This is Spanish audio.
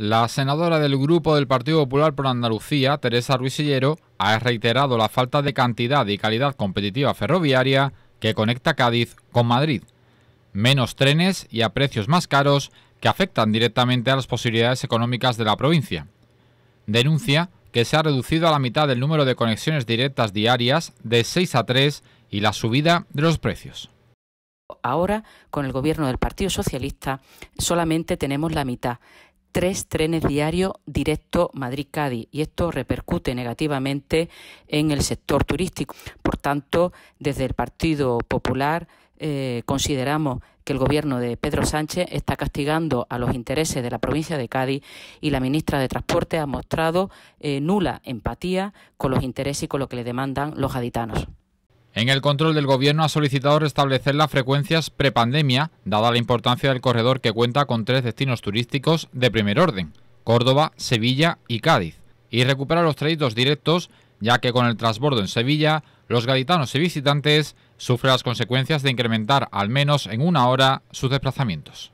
La senadora del Grupo del Partido Popular por Andalucía, Teresa Ruizillero, ha reiterado la falta de cantidad y calidad competitiva ferroviaria que conecta Cádiz con Madrid. Menos trenes y a precios más caros que afectan directamente a las posibilidades económicas de la provincia. Denuncia que se ha reducido a la mitad el número de conexiones directas diarias de 6 a 3 y la subida de los precios. Ahora, con el gobierno del Partido Socialista, solamente tenemos la mitad tres trenes diarios directo Madrid-Cádiz y esto repercute negativamente en el sector turístico. Por tanto, desde el Partido Popular eh, consideramos que el gobierno de Pedro Sánchez está castigando a los intereses de la provincia de Cádiz y la ministra de Transporte ha mostrado eh, nula empatía con los intereses y con lo que le demandan los gaditanos. En el control del Gobierno ha solicitado restablecer las frecuencias prepandemia, dada la importancia del corredor que cuenta con tres destinos turísticos de primer orden, Córdoba, Sevilla y Cádiz, y recuperar los trayectos directos, ya que con el transbordo en Sevilla, los gaditanos y visitantes sufren las consecuencias de incrementar al menos en una hora sus desplazamientos.